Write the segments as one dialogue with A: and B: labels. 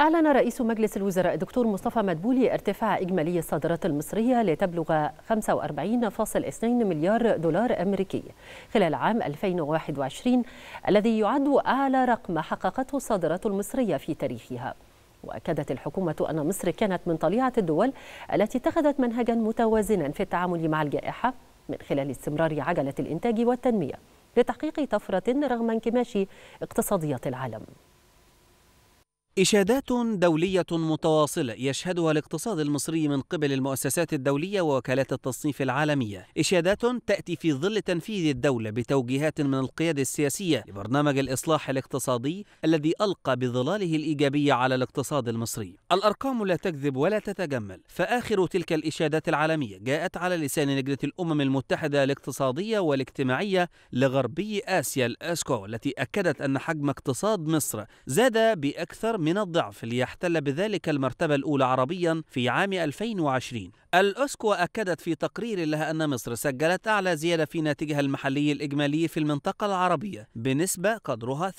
A: أعلن رئيس مجلس الوزراء الدكتور مصطفى مدبولي ارتفاع إجمالي الصادرات المصرية لتبلغ 45.2 مليار دولار أمريكي خلال عام 2021 الذي يعد أعلى رقم حققته الصادرات المصرية في تاريخها وأكدت الحكومة أن مصر كانت من طليعة الدول التي اتخذت منهجا متوازنا في التعامل مع الجائحة من خلال استمرار عجلة الإنتاج والتنمية لتحقيق طفرة رغم انكماش اقتصادية العالم
B: إشادات دولية متواصلة يشهدها الاقتصاد المصري من قبل المؤسسات الدولية ووكالات التصنيف العالمية، إشادات تأتي في ظل تنفيذ الدولة بتوجيهات من القيادة السياسية لبرنامج الإصلاح الاقتصادي الذي ألقى بظلاله الإيجابية على الاقتصاد المصري. الأرقام لا تكذب ولا تتجمل، فآخر تلك الإشادات العالمية جاءت على لسان لجنة الأمم المتحدة الاقتصادية والاجتماعية لغربي آسيا الأسكو التي أكدت أن حجم اقتصاد مصر زاد بأكثر من الضعف ليحتل بذلك المرتبة الأولى عربيا في عام 2020 الأسكو أكدت في تقرير لها أن مصر سجلت أعلى زيادة في ناتجها المحلي الإجمالي في المنطقة العربية بنسبة قدرها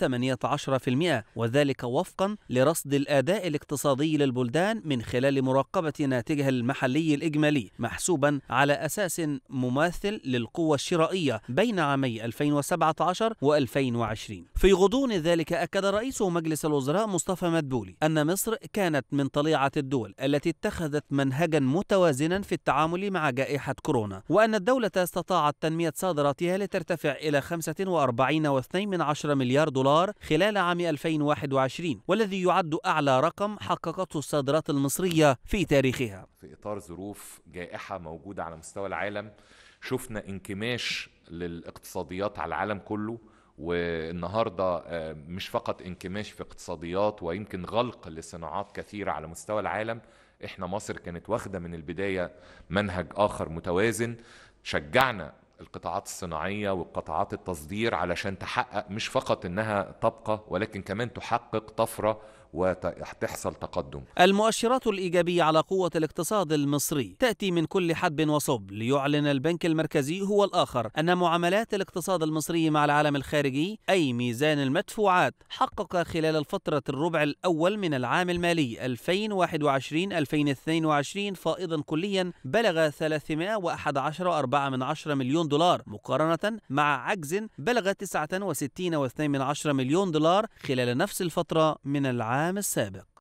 B: 18% وذلك وفقا لرصد الأداء الاقتصادي للبلدان من خلال مراقبة ناتجها المحلي الإجمالي محسوبا على أساس مماثل للقوة الشرائية بين عامي 2017 و 2020 في غضون ذلك أكد رئيس مجلس الوزراء مصطفى مدبولي أن مصر كانت من طليعة الدول التي اتخذت منهجا متوازنا في التعامل مع جائحة كورونا وأن الدولة استطاعت تنمية صادراتها لترتفع إلى 45.2 مليار دولار خلال عام 2021 والذي يعد أعلى رقم حققته الصادرات المصرية في تاريخها
C: في إطار ظروف جائحة موجودة على مستوى العالم شفنا انكماش للاقتصاديات على العالم كله والنهارده آه، مش فقط انكماش في اقتصاديات ويمكن غلق لصناعات كثيره على مستوى العالم احنا مصر كانت واخده من البدايه منهج اخر متوازن شجعنا القطاعات الصناعيه والقطاعات التصدير علشان تحقق مش فقط انها تبقى ولكن كمان تحقق طفره وتحصل تقدم
B: المؤشرات الإيجابية على قوة الاقتصاد المصري تأتي من كل حدب وصب ليعلن البنك المركزي هو الآخر أن معاملات الاقتصاد المصري مع العالم الخارجي أي ميزان المدفوعات حقق خلال الفترة الربع الأول من العام المالي 2021-2022 فائضا كليا بلغ 311.4 مليون دولار مقارنة مع عجز بلغ 69.2 مليون دولار خلال نفس الفترة من العام العام السابق